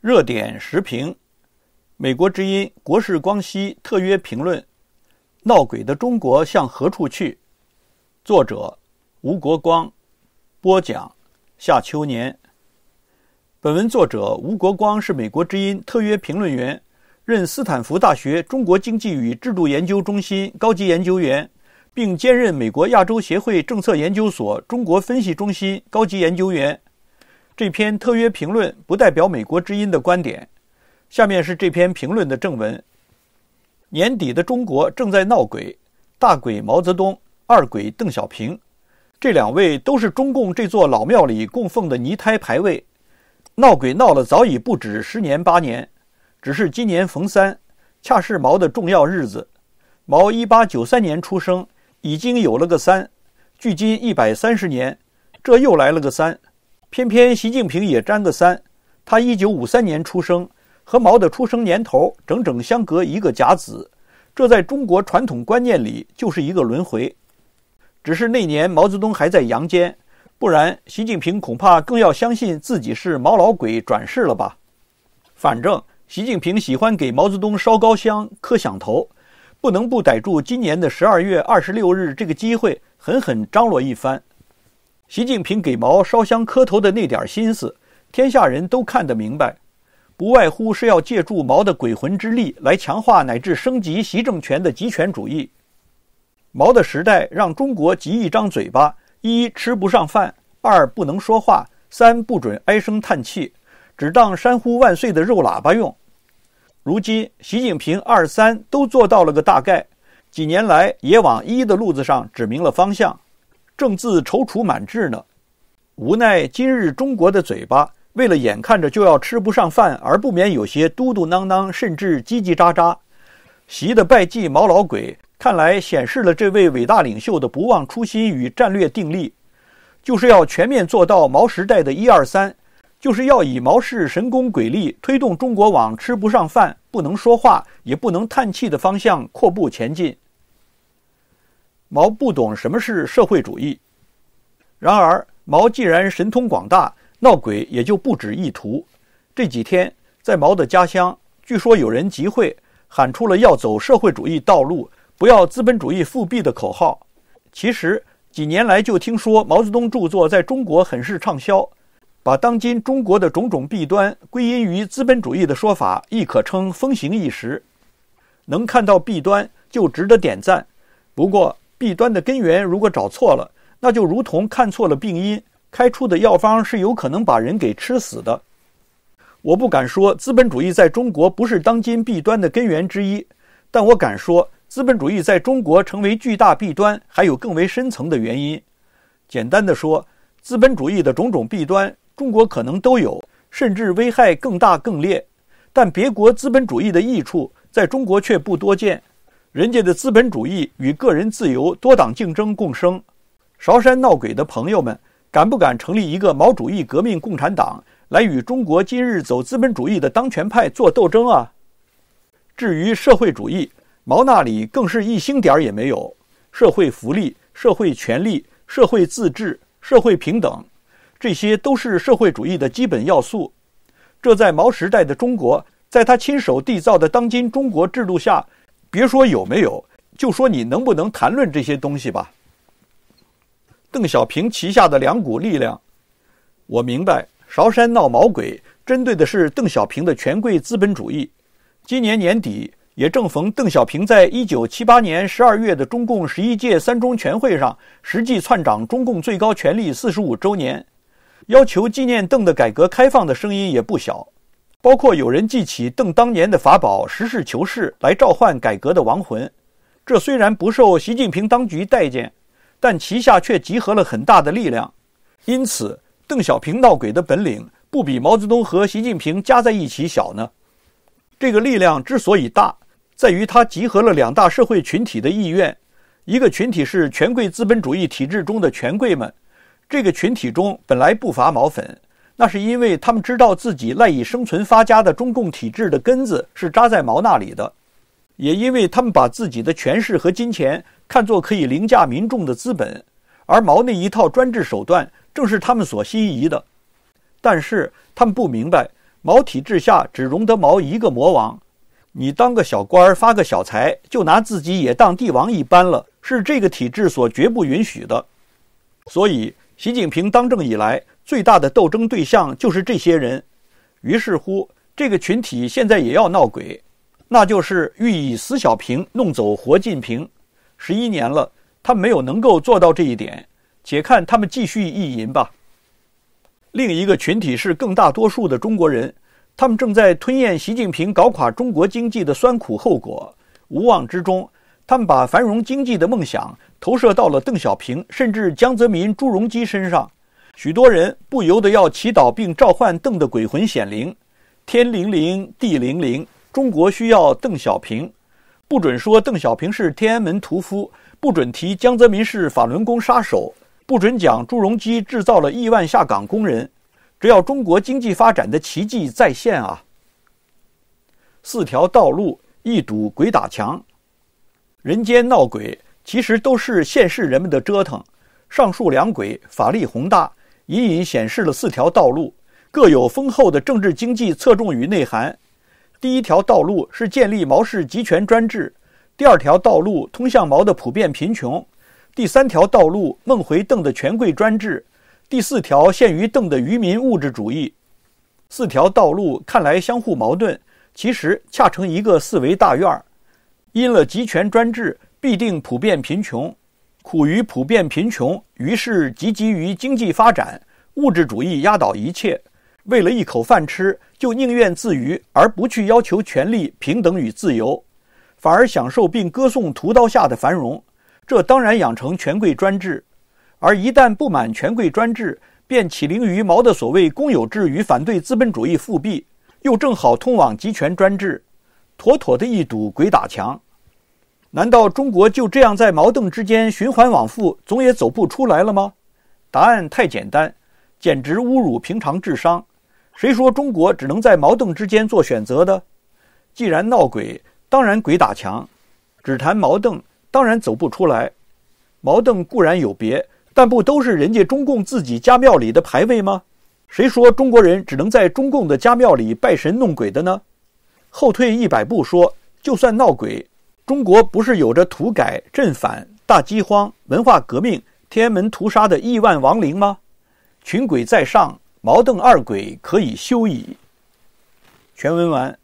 热点时评，《美国之音》国事光熙特约评论，《闹鬼的中国向何处去》，作者吴国光，播讲夏秋年。本文作者吴国光是《美国之音》特约评论员，任斯坦福大学中国经济与制度研究中心高级研究员，并兼任美国亚洲协会政策研究所中国分析中心高级研究员。这篇特约评论不代表美国之音的观点。下面是这篇评论的正文：年底的中国正在闹鬼，大鬼毛泽东，二鬼邓小平，这两位都是中共这座老庙里供奉的泥胎牌位。闹鬼闹了早已不止十年八年，只是今年逢三，恰是毛的重要日子。毛一八九三年出生，已经有了个三，距今一百三十年，这又来了个三。偏偏习近平也沾个三，他一九五三年出生，和毛的出生年头整整相隔一个甲子，这在中国传统观念里就是一个轮回。只是那年毛泽东还在阳间，不然习近平恐怕更要相信自己是毛老鬼转世了吧。反正习近平喜欢给毛泽东烧高香、磕响头，不能不逮住今年的十二月二十六日这个机会，狠狠张罗一番。习近平给毛烧香磕头的那点心思，天下人都看得明白，不外乎是要借助毛的鬼魂之力来强化乃至升级习政权的集权主义。毛的时代让中国极一张嘴巴：一吃不上饭，二不能说话，三不准唉声叹气，只当山呼万岁的肉喇叭用。如今，习近平二三都做到了个大概，几年来也往一的路子上指明了方向。正自踌躇满志呢，无奈今日中国的嘴巴，为了眼看着就要吃不上饭，而不免有些嘟嘟囔囔，甚至叽叽喳喳。习的拜祭毛老鬼，看来显示了这位伟大领袖的不忘初心与战略定力，就是要全面做到毛时代的一二三，就是要以毛氏神功鬼力推动中国往吃不上饭、不能说话、也不能叹气的方向阔步前进。毛不懂什么是社会主义，然而毛既然神通广大，闹鬼也就不止一途。这几天在毛的家乡，据说有人集会，喊出了要走社会主义道路，不要资本主义复辟的口号。其实几年来就听说毛泽东著作在中国很是畅销，把当今中国的种种弊端归因于资本主义的说法，亦可称风行一时。能看到弊端就值得点赞，不过。弊端的根源如果找错了，那就如同看错了病因，开出的药方是有可能把人给吃死的。我不敢说资本主义在中国不是当今弊端的根源之一，但我敢说，资本主义在中国成为巨大弊端，还有更为深层的原因。简单的说，资本主义的种种弊端，中国可能都有，甚至危害更大更烈；但别国资本主义的益处，在中国却不多见。人家的资本主义与个人自由、多党竞争共生。韶山闹鬼的朋友们，敢不敢成立一个毛主义革命共产党来与中国今日走资本主义的当权派做斗争啊？至于社会主义，毛那里更是一星点儿也没有。社会福利、社会权利、社会自治、社会平等，这些都是社会主义的基本要素。这在毛时代的中国，在他亲手缔造的当今中国制度下。别说有没有，就说你能不能谈论这些东西吧。邓小平旗下的两股力量，我明白。韶山闹毛鬼，针对的是邓小平的权贵资本主义。今年年底也正逢邓小平在一九七八年十二月的中共十一届三中全会上实际篡掌中共最高权力四十五周年，要求纪念邓的改革开放的声音也不小。包括有人记起邓当年的法宝实事求是来召唤改革的亡魂，这虽然不受习近平当局待见，但旗下却集合了很大的力量。因此，邓小平闹鬼的本领不比毛泽东和习近平加在一起小呢。这个力量之所以大，在于它集合了两大社会群体的意愿。一个群体是权贵资本主义体制中的权贵们，这个群体中本来不乏毛粉。那是因为他们知道自己赖以生存发家的中共体制的根子是扎在毛那里的，也因为他们把自己的权势和金钱看作可以凌驾民众的资本，而毛那一套专制手段正是他们所心仪的。但是他们不明白，毛体制下只容得毛一个魔王，你当个小官儿发个小财，就拿自己也当帝王一般了，是这个体制所绝不允许的，所以。习近平当政以来，最大的斗争对象就是这些人，于是乎，这个群体现在也要闹鬼，那就是欲以死小平，弄走活近平。十一年了，他没有能够做到这一点，且看他们继续意淫吧。另一个群体是更大多数的中国人，他们正在吞咽习近平搞垮中国经济的酸苦后果，无望之中。他们把繁荣经济的梦想投射到了邓小平，甚至江泽民、朱镕基身上。许多人不由得要祈祷并召唤邓的鬼魂显灵。天灵灵，地灵灵，中国需要邓小平。不准说邓小平是天安门屠夫，不准提江泽民是法轮功杀手，不准讲朱镕基制造了亿万下岗工人。只要中国经济发展的奇迹再现啊！四条道路一堵，鬼打墙。人间闹鬼，其实都是现世人们的折腾。上述两鬼法力宏大，隐隐显示了四条道路，各有丰厚的政治经济侧重与内涵。第一条道路是建立毛氏集权专制；第二条道路通向毛的普遍贫穷；第三条道路梦回邓的权贵专制；第四条限于邓的愚民物质主义。四条道路看来相互矛盾，其实恰成一个四维大院。因了集权专制必定普遍贫穷，苦于普遍贫穷，于是汲汲于经济发展，物质主义压倒一切，为了一口饭吃，就宁愿自娱而不去要求权力平等与自由，反而享受并歌颂屠刀下的繁荣，这当然养成权贵专制，而一旦不满权贵专制，便起灵于毛的所谓公有制与反对资本主义复辟，又正好通往集权专制，妥妥的一堵鬼打墙。难道中国就这样在矛盾之间循环往复，总也走不出来了吗？答案太简单，简直侮辱平常智商。谁说中国只能在矛盾之间做选择的？既然闹鬼，当然鬼打墙。只谈矛盾，当然走不出来。矛盾固然有别，但不都是人家中共自己家庙里的牌位吗？谁说中国人只能在中共的家庙里拜神弄鬼的呢？后退一百步说，就算闹鬼。中国不是有着土改、镇反、大饥荒、文化革命、天安门屠杀的亿万亡灵吗？群鬼在上，矛盾二鬼可以休矣。全文完。